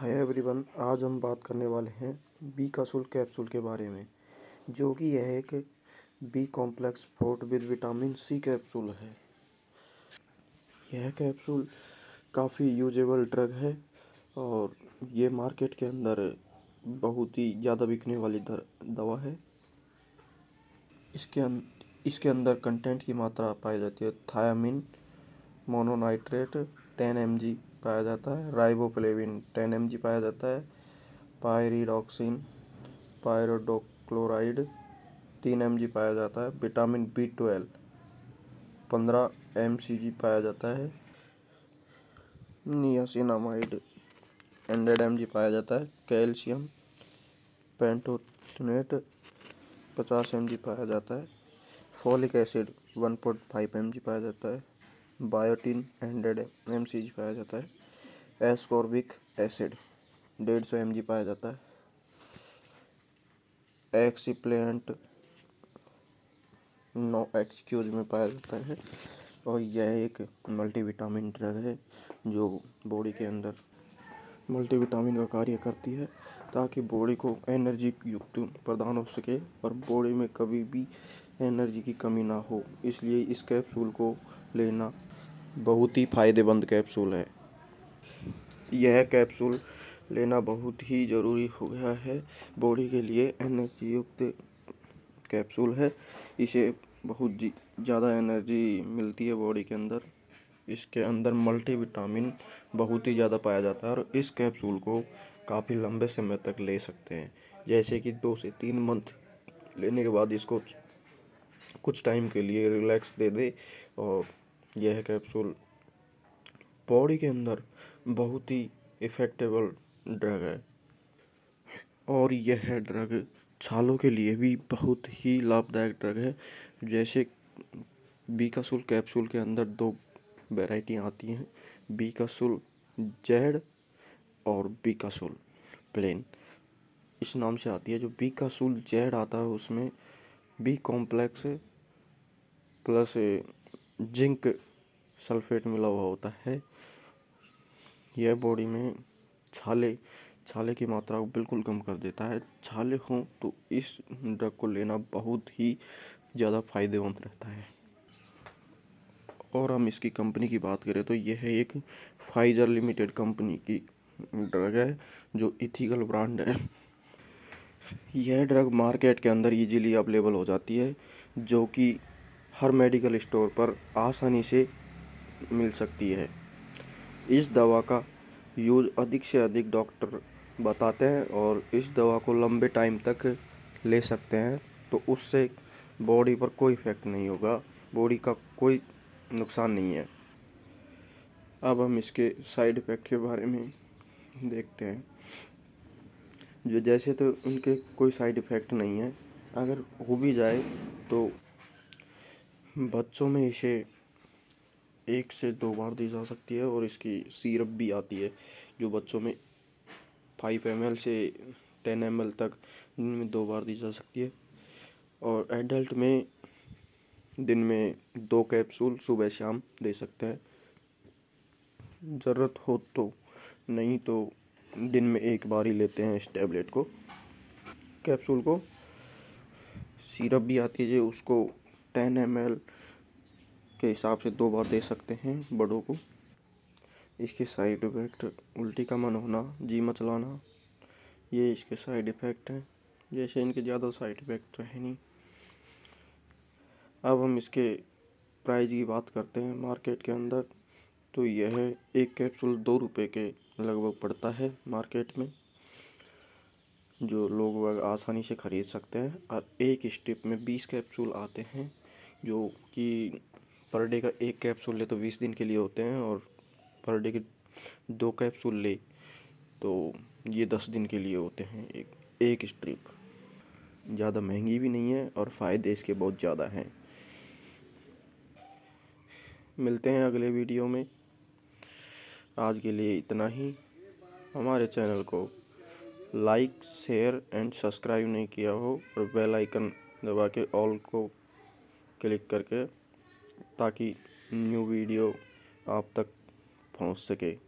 hi everyone आज हम बात करने वाले हैं बी कसूल कैप्सूल के बारे में जो कि यह एक B complex forte with vitamin C capsule है यह कैप्सूल काफ़ी यूजेबल ड्रग है और ये मार्केट के अंदर बहुत ही ज़्यादा बिकने वाली दर, दवा है इसके अं, इसके अंदर कंटेंट की मात्रा पाई जाती है thiamine mononitrate ten M G पाया जाता है राइबोफ्लेविन टेन एम पाया जाता है पायरीडॉक्सिन पायरोडोक्लोराइड तीन एम पाया जाता है विटामिन बी ट्वेल्व पंद्रह एम पाया जाता है नियासिनामाइड हंड्रेड एम पाया जाता है कैल्शियम पेंटोटनेट पचास एम पाया जाता है folic acid one point five M पाया जाता है बायोटिन हंड्रेड एम पाया जाता है एस्कॉर्बिक एसिड डेढ़ सौ एम पाया जाता है एक्सीप्लेंट नो एक्सक्यूज में पाया जाता है और यह एक मल्टीविटामिन ड्रग है जो बॉडी के अंदर मल्टीविटामिन का कार्य करती है ताकि बॉडी को एनर्जी युक्त प्रदान हो सके और बॉडी में कभी भी एनर्जी की कमी ना हो इसलिए इस कैप्सूल को लेना बहुत ही फायदेमंद कैप्सूल है यह कैप्सूल लेना बहुत ही ज़रूरी हो गया है बॉडी के लिए एनर्जी युक्त कैप्सूल है इसे बहुत ज़्यादा एनर्जी मिलती है बॉडी के अंदर इसके अंदर मल्टीविटामिन बहुत ही ज़्यादा पाया जाता है और इस कैप्सूल को काफ़ी लंबे समय तक ले सकते हैं जैसे कि दो से तीन मंथ लेने के बाद इसको कुछ टाइम के लिए रिलैक्स दे दे और यह कैप्सूल बॉडी के अंदर बहुत ही इफ़ेक्टेबल ड्रग है और यह ड्रग छालों के लिए भी बहुत ही लाभदायक ड्रग है जैसे बीकासुल कैप्सूल के अंदर दो वेराइटियाँ आती हैं बी का सुल जेड और बी का सुल प्लेन इस नाम से आती है जो बी का सुल जेड आता है उसमें B complex plus zinc sulphate मिला हुआ होता है यह बॉडी में छाले छाले की मात्रा को बिल्कुल कम कर देता है छाले हों तो इस ड्रग को लेना बहुत ही ज़्यादा फायदेमंद रहता है और हम इसकी कंपनी की बात करें तो यह है एक फाइजर लिमिटेड कंपनी की ड्रग है जो इथिकल ब्रांड है यह ड्रग मार्केट के अंदर इजीली अवेलेबल हो जाती है जो कि हर मेडिकल स्टोर पर आसानी से मिल सकती है इस दवा का यूज अधिक से अधिक डॉक्टर बताते हैं और इस दवा को लंबे टाइम तक ले सकते हैं तो उससे बॉडी पर कोई इफ़ेक्ट नहीं होगा बॉडी का कोई नुकसान नहीं है अब हम इसके साइड इफ़ेक्ट के बारे में देखते हैं जो जैसे तो उनके कोई साइड इफ़ेक्ट नहीं है अगर हो भी जाए तो बच्चों में इसे एक से दो बार दी जा सकती है और इसकी सीरप भी आती है जो बच्चों में फाइव एम से टेन एम तक दिन में दो बार दी जा सकती है और एडल्ट में दिन में दो कैप्सूल सुबह शाम दे सकते हैं ज़रूरत हो तो नहीं तो दिन में एक बार ही लेते हैं इस टैबलेट को कैप्सूल को सिरप भी आती है उसको टेन एम के हिसाब से दो बार दे सकते हैं बड़ों को इसके साइड इफ़ेक्ट उल्टी का मन होना जी मचलाना ये इसके साइड इफ़ेक्ट हैं जैसे इनके ज़्यादा साइड इफ़ेक्ट तो है नहीं अब हम इसके प्राइज की बात करते हैं मार्केट के अंदर तो यह एक कैप्सूल दो रुपये के लगभग पड़ता है मार्केट में जो लोग वह आसानी से ख़रीद सकते हैं और एक स्ट्रिप में बीस कैप्सूल आते हैं जो कि पर डे का एक कैप्सूल ले तो बीस दिन के लिए होते हैं और पर डे के दो कैप्सूल ले तो ये दस दिन के लिए होते हैं एक एक स्ट्रिप ज़्यादा महंगी भी नहीं है और फ़ायदे इसके बहुत ज़्यादा हैं मिलते हैं अगले वीडियो में आज के लिए इतना ही हमारे चैनल को लाइक शेयर एंड सब्सक्राइब नहीं किया हो और बेल आइकन दबा के ऑल को क्लिक करके ताकि न्यू वीडियो आप तक पहुंच सके